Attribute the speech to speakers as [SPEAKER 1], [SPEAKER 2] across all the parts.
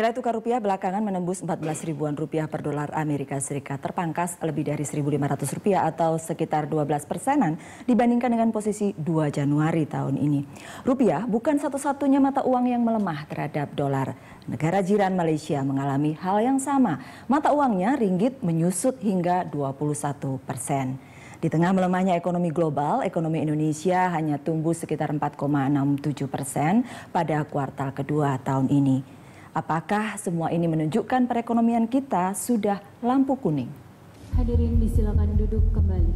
[SPEAKER 1] Nilai tukar rupiah belakangan menembus 14 ribuan rupiah per dolar Amerika Serikat terpangkas lebih dari 1.500 rupiah atau sekitar 12 persenan dibandingkan dengan posisi 2 Januari tahun ini. Rupiah bukan satu-satunya mata uang yang melemah terhadap dolar. Negara jiran Malaysia mengalami hal yang sama. Mata uangnya ringgit menyusut hingga 21 persen. Di tengah melemahnya ekonomi global, ekonomi Indonesia hanya tumbuh sekitar 4,67 persen pada kuartal kedua tahun ini. Apakah semua ini menunjukkan perekonomian kita sudah
[SPEAKER 2] lampu kuning?
[SPEAKER 3] Hadirin disilakan duduk kembali.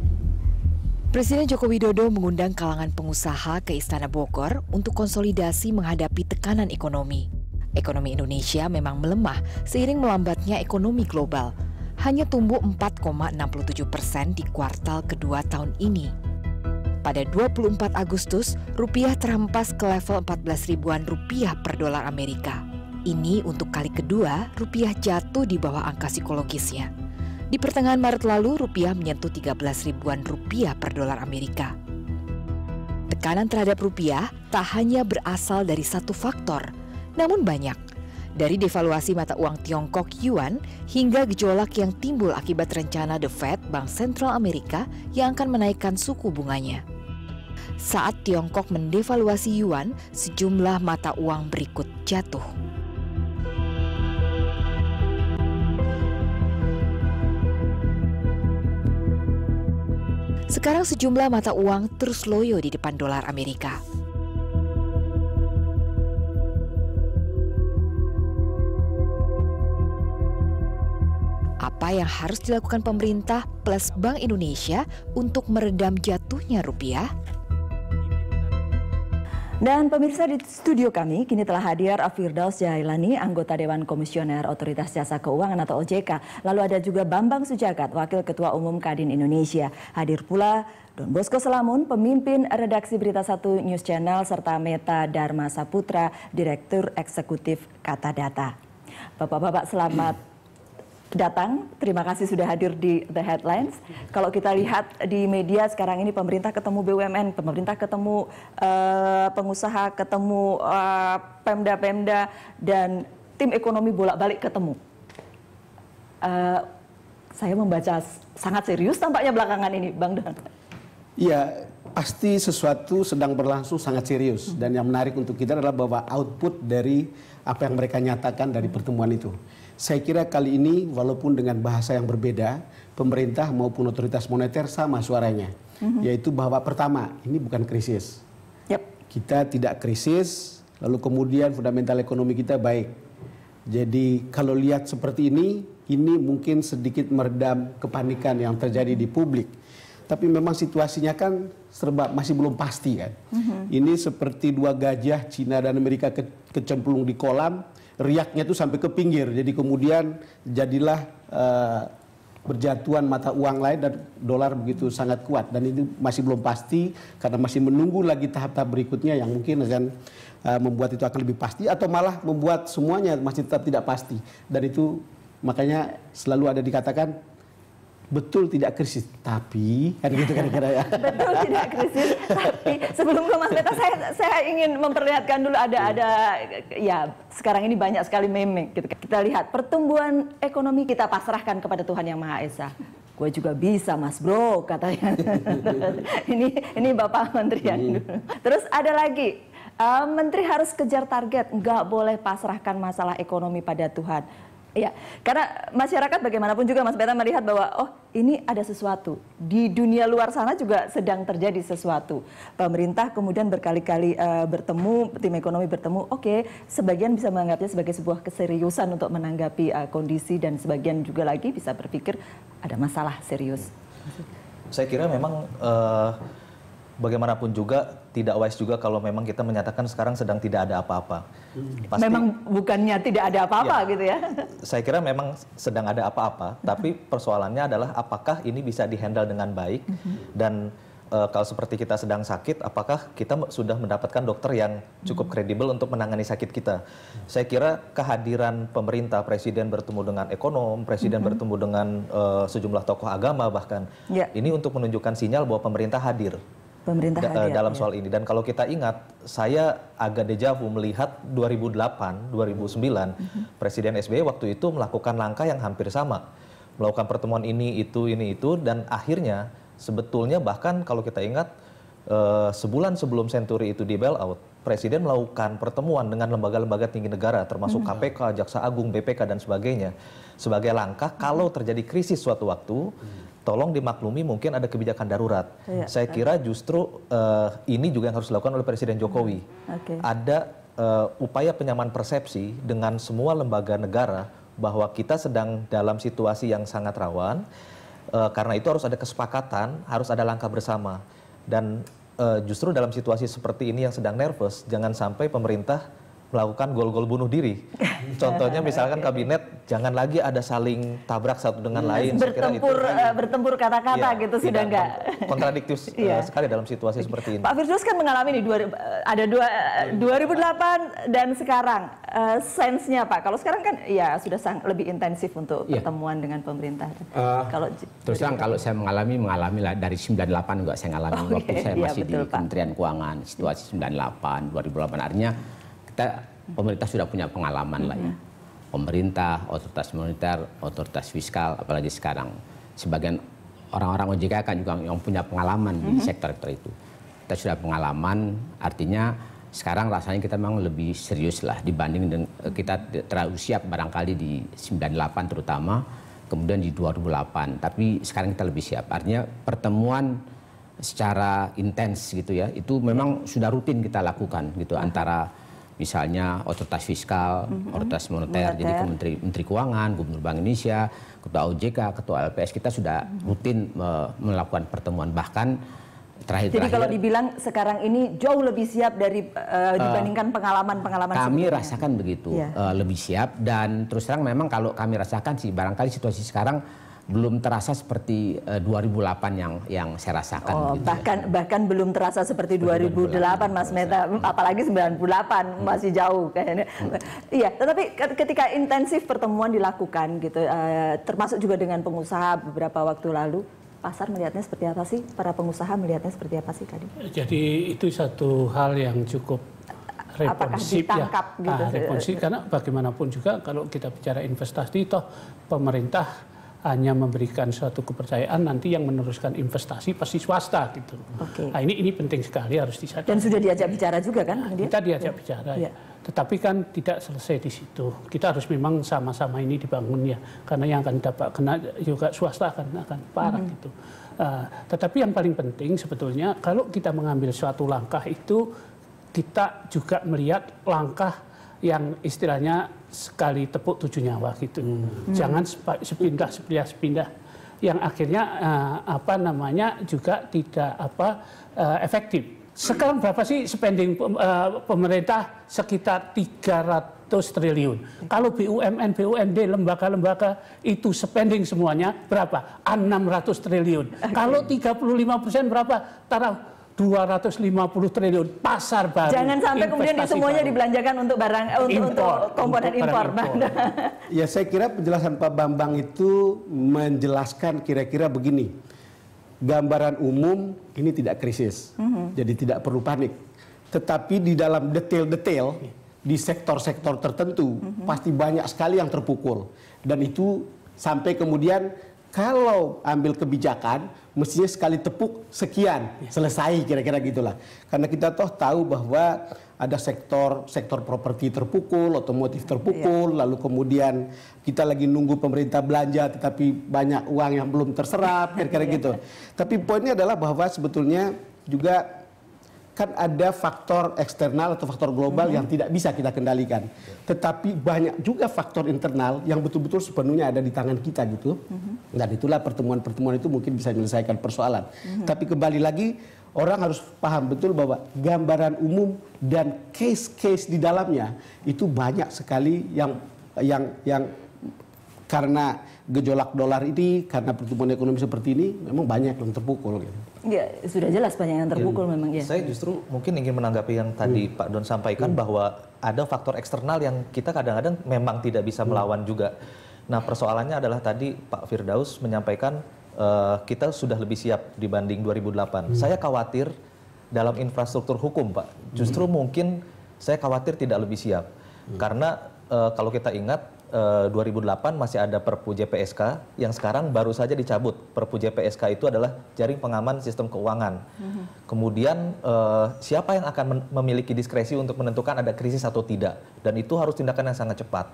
[SPEAKER 2] Presiden Joko Widodo mengundang kalangan pengusaha ke Istana Bogor untuk konsolidasi menghadapi tekanan ekonomi. Ekonomi Indonesia memang melemah seiring melambatnya ekonomi global. Hanya tumbuh 4,67 persen di kuartal kedua tahun ini. Pada 24 Agustus, rupiah terhempas ke level 14 ribuan rupiah per dolar Amerika ini untuk kali kedua rupiah jatuh di bawah angka psikologisnya. Di pertengahan Maret lalu, rupiah menyentuh 13 ribuan rupiah per dolar Amerika. Tekanan terhadap rupiah tak hanya berasal dari satu faktor, namun banyak. Dari devaluasi mata uang Tiongkok Yuan hingga gejolak yang timbul akibat rencana The Fed, Bank Sentral Amerika, yang akan menaikkan suku bunganya. Saat Tiongkok mendevaluasi Yuan, sejumlah mata uang berikut jatuh. Sekarang sejumlah mata uang terus loyo di depan dolar Amerika. Apa yang harus dilakukan pemerintah plus Bank Indonesia untuk meredam jatuhnya rupiah? Dan pemirsa di studio kami, kini telah hadir
[SPEAKER 1] Firdaus Jailani, anggota Dewan Komisioner Otoritas Jasa Keuangan atau OJK. Lalu ada juga Bambang Sujagat, Wakil Ketua Umum Kadin Indonesia. Hadir pula Don Bosco Selamun, pemimpin redaksi Berita Satu News Channel, serta Meta Dharma Saputra, Direktur Eksekutif Kata Data. Bapak-bapak selamat datang. Terima kasih sudah hadir di The Headlines. Kalau kita lihat di media sekarang ini pemerintah ketemu BUMN, pemerintah ketemu uh, pengusaha, ketemu eh, pemda-pemda uh, dan tim ekonomi bolak-balik ketemu. Uh, saya membaca sangat serius tampaknya belakangan ini, Bang Don.
[SPEAKER 4] Iya, pasti sesuatu sedang berlangsung sangat serius dan yang menarik untuk kita adalah bahwa output dari apa yang mereka nyatakan dari pertemuan itu. Saya kira kali ini walaupun dengan bahasa yang berbeda, pemerintah maupun otoritas moneter sama suaranya, mm-hmm. yaitu bahwa pertama ini bukan krisis. Yep. Kita tidak krisis, lalu kemudian fundamental ekonomi kita baik. Jadi kalau lihat seperti ini, ini mungkin sedikit meredam kepanikan yang terjadi di publik tapi memang situasinya kan serba masih belum pasti kan. Mm-hmm. Ini seperti dua gajah Cina dan Amerika ke, kecemplung di kolam, riaknya itu sampai ke pinggir. Jadi kemudian jadilah uh, berjatuhan mata uang lain dan dolar begitu sangat kuat dan itu masih belum pasti karena masih menunggu lagi tahap-tahap berikutnya yang mungkin akan uh, membuat itu akan lebih pasti atau malah membuat semuanya masih tetap tidak pasti dan itu makanya selalu ada dikatakan betul tidak krisis tapi kan gitu kan kira ya
[SPEAKER 1] betul tidak krisis tapi sebelum ke Mas Beta saya saya ingin memperlihatkan dulu ada iya. ada ya sekarang ini banyak sekali meme gitu kan. kita lihat pertumbuhan ekonomi kita pasrahkan kepada Tuhan yang Maha Esa gue juga bisa mas bro katanya ini ini bapak menteri yang dulu terus ada lagi uh, menteri harus kejar target nggak boleh pasrahkan masalah ekonomi pada Tuhan Iya, karena masyarakat bagaimanapun juga Mas Beta melihat bahwa oh ini ada sesuatu di dunia luar sana juga sedang terjadi sesuatu. Pemerintah kemudian berkali-kali uh, bertemu tim ekonomi bertemu, oke okay, sebagian bisa menganggapnya sebagai sebuah keseriusan untuk menanggapi uh, kondisi dan sebagian juga lagi bisa berpikir ada masalah serius.
[SPEAKER 5] Saya kira memang uh, bagaimanapun juga tidak wise juga kalau memang kita menyatakan sekarang sedang tidak ada apa-apa.
[SPEAKER 1] Hmm. Pasti, memang bukannya tidak ada apa-apa ya, gitu ya?
[SPEAKER 5] Saya kira memang sedang ada apa-apa, hmm. tapi persoalannya adalah apakah ini bisa dihandle dengan baik hmm. dan e, kalau seperti kita sedang sakit, apakah kita sudah mendapatkan dokter yang cukup kredibel untuk menangani sakit kita? Saya kira kehadiran pemerintah, presiden bertemu dengan ekonom, presiden hmm bertemu dengan e, sejumlah tokoh agama bahkan, yeah. ini untuk menunjukkan sinyal bahwa pemerintah hadir pemerintah eh, hadir, dalam ya. soal ini. Dan kalau kita ingat, saya agak dejavu melihat 2008, 2009 mm-hmm. Presiden SBY waktu itu melakukan langkah yang hampir sama. Melakukan pertemuan ini itu ini itu dan akhirnya sebetulnya bahkan kalau kita ingat eh, sebulan sebelum Senturi itu di bailout out, Presiden melakukan pertemuan dengan lembaga-lembaga tinggi negara termasuk hmm. KPK, Jaksa Agung, BPK dan sebagainya sebagai langkah hmm. kalau terjadi krisis suatu waktu hmm. tolong dimaklumi mungkin ada kebijakan darurat. Ya, Saya kira justru uh, ini juga yang harus dilakukan oleh Presiden Jokowi. Hmm, okay. Ada uh, upaya penyaman persepsi dengan semua lembaga negara bahwa kita sedang dalam situasi yang sangat rawan. Uh, karena itu harus ada kesepakatan, harus ada langkah bersama dan Eh, justru dalam situasi seperti ini yang sedang nervous jangan sampai pemerintah melakukan gol-gol bunuh diri. Contohnya misalkan kabinet jangan lagi ada saling tabrak satu dengan iya, lain. Bertempur saya kira itu, uh,
[SPEAKER 1] bertempur kata-kata ya, gitu sudah enggak. Iya,
[SPEAKER 5] kontradiktif yeah. Iya. sekali dalam situasi seperti ini. Pak
[SPEAKER 1] Firdaus kan mengalami nih dua, eh, ada dua, 2008 eh, dan sekarang uh, sensenya Pak. Kalau sekarang kan ya sudah sang, lebih intensif untuk ya. pertemuan dengan pemerintah.
[SPEAKER 6] Uh, kalau terus terang kalau saya mengalami mengalami lah dari 98 enggak saya mengalami oh, waktu okay. saya masih betul, di Pak. Kementerian Keuangan situasi 98 2008 artinya kita pemerintah sudah punya pengalaman lah ya. Pemerintah, otoritas moneter, otoritas fiskal, apalagi sekarang sebagian orang-orang OJK kan juga yang punya pengalaman di sektor-sektor mm-hmm. itu. Kita sudah pengalaman, artinya sekarang rasanya kita memang lebih serius lah dibanding dengan eh, kita terlalu siap barangkali di 98 terutama kemudian di 2008 tapi sekarang kita lebih siap artinya pertemuan secara intens gitu ya itu memang sudah rutin kita lakukan gitu antara misalnya otoritas fiskal, mm-hmm. otoritas moneter, jadi Menteri, Menteri Keuangan, Gubernur Bank Indonesia, Ketua OJK, Ketua LPS, kita sudah mm-hmm. rutin mm-hmm. melakukan pertemuan bahkan terakhir. Jadi kalau
[SPEAKER 1] dibilang sekarang ini jauh lebih siap dari uh, dibandingkan pengalaman-pengalaman uh, kami
[SPEAKER 6] sebetulnya. rasakan begitu, yeah. Iya. uh, lebih siap dan terus terang memang kalau kami rasakan sih barangkali situasi sekarang belum terasa seperti uh, eh, 2008 yang yang saya rasakan. Oh,
[SPEAKER 1] gitu ya. bahkan ya. bahkan belum terasa seperti 2008, 2008 Mas Meta, apalagi 98 hmm. masih jauh kayaknya. Hmm. Iya, tetapi ketika intensif pertemuan dilakukan gitu, uh, termasuk juga dengan pengusaha beberapa waktu lalu, pasar melihatnya seperti apa sih? Para pengusaha melihatnya seperti apa sih tadi?
[SPEAKER 3] Jadi itu satu hal yang cukup responsif ya. Gitu? Ah, responsif karena bagaimanapun juga kalau kita bicara investasi toh pemerintah hanya memberikan suatu kepercayaan nanti yang meneruskan investasi pasti swasta gitu. Okay. Nah ini ini penting sekali harus disadari. Dan sudah diajak bicara juga kan? Nah, kita diajak ya. bicara. Ya. Iya. Tetapi kan tidak selesai di situ. Kita harus memang sama-sama ini dibangun ya, karena yang akan dapat kena juga swasta akan akan parah -hmm. gitu. Uh, tetapi yang paling penting sebetulnya kalau kita mengambil suatu langkah itu kita juga melihat langkah yang istilahnya sekali tepuk tujuh nyawa gitu. Hmm. Jangan sepindah sepindah sepindah yang akhirnya uh, apa namanya juga tidak apa uh, efektif. Sekarang berapa sih spending eh, pemerintah sekitar 300 triliun. Kalau BUMN, BUMD, lembaga-lembaga itu spending semuanya berapa? 600 triliun. Okay. Kalau 35 persen berapa? Taruh 250 triliun pasar baru. Jangan sampai kemudian di semuanya baru.
[SPEAKER 1] dibelanjakan untuk barang eh, untuk, untuk komponen untuk impor. impor.
[SPEAKER 4] ya saya kira penjelasan Pak Bambang itu menjelaskan kira-kira begini. Gambaran umum ini tidak krisis. Mm -hmm. Jadi tidak perlu panik. Tetapi di dalam detail-detail di sektor-sektor tertentu mm -hmm. pasti banyak sekali yang terpukul dan itu sampai kemudian kalau ambil kebijakan mestinya sekali tepuk sekian selesai kira-kira gitulah karena kita toh tahu bahwa ada sektor sektor properti terpukul otomotif terpukul iya. lalu kemudian kita lagi nunggu pemerintah belanja tetapi banyak uang yang belum terserap kira-kira iya. gitu tapi poinnya adalah bahwa sebetulnya juga kan ada faktor eksternal atau faktor global hmm. yang tidak bisa kita kendalikan. Tetapi banyak juga faktor internal yang betul-betul sepenuhnya ada di tangan kita gitu. Hmm. Dan itulah pertemuan-pertemuan itu mungkin bisa menyelesaikan persoalan. Hmm. Tapi kembali lagi orang harus paham betul bahwa gambaran umum dan case-case di dalamnya itu banyak sekali yang yang yang karena gejolak dolar ini,
[SPEAKER 5] karena pertumbuhan ekonomi seperti ini, memang banyak yang terpukul. Gitu.
[SPEAKER 1] Ya, sudah jelas banyak yang terpukul ya. memang. Ya. Saya
[SPEAKER 5] justru mungkin ingin menanggapi yang tadi hmm. Pak Don sampaikan hmm. bahwa ada faktor eksternal yang kita kadang-kadang memang tidak bisa hmm. melawan juga. Nah, persoalannya adalah tadi Pak Firdaus menyampaikan uh, kita sudah lebih siap dibanding 2008. Hmm. Saya khawatir dalam infrastruktur hukum, Pak. Justru hmm. mungkin saya khawatir tidak lebih siap. Hmm. Karena uh, kalau kita ingat 2008 eh, masih ada Perpu JPSK yang sekarang baru saja dicabut. Perpu JPSK itu adalah jaring pengaman sistem keuangan. Mm-hmm. Kemudian uh, siapa yang akan memiliki diskresi untuk menentukan ada krisis atau tidak? Dan itu harus tindakan yang sangat cepat.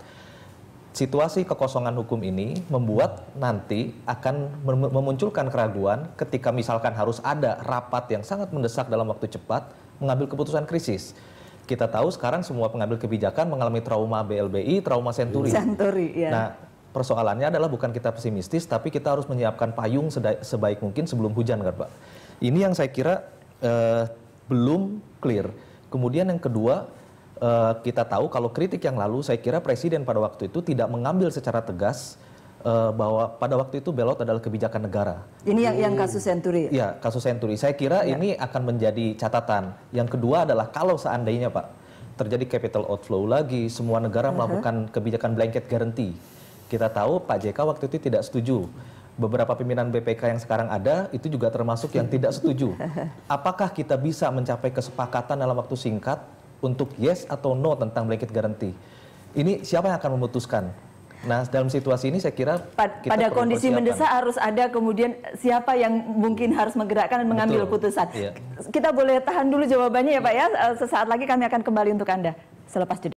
[SPEAKER 5] Situasi kekosongan hukum ini membuat nanti akan memunculkan keraguan ketika misalkan harus ada rapat yang sangat mendesak dalam waktu cepat mengambil keputusan krisis kita tahu sekarang semua pengambil kebijakan mengalami trauma BLBI, trauma senturi. Century, iya. ya. Nah, persoalannya adalah bukan kita pesimistis, tapi kita harus menyiapkan payung sebaik mungkin sebelum hujan, kan Pak. Ini yang saya kira eh, belum clear. Kemudian yang kedua, eh, kita tahu kalau kritik yang lalu, saya kira Presiden pada waktu itu tidak mengambil secara tegas uh, bahwa pada waktu itu bailout adalah kebijakan negara. Ini yang, hmm. yang kasus Century. Ya, iya, kasus Century. Saya kira ya. ini akan menjadi catatan. Yang kedua adalah kalau seandainya Pak terjadi capital outflow lagi, semua negara uh -huh. melakukan kebijakan blanket guarantee. Kita tahu Pak JK waktu itu tidak setuju. Beberapa pimpinan BPK yang sekarang ada itu juga termasuk yang tidak setuju. Apakah kita bisa mencapai kesepakatan dalam waktu singkat untuk yes atau no tentang blanket guarantee? Ini siapa yang akan memutuskan? Nah, dalam situasi ini saya kira kita pada kondisi mendesak
[SPEAKER 1] harus ada kemudian siapa yang mungkin hmm. harus menggerakkan dan mengambil Betul. putusan. Iya. Kita boleh tahan dulu jawabannya ya, Pak ya. Eh, sesaat lagi kami akan kembali untuk Anda selepas jeda.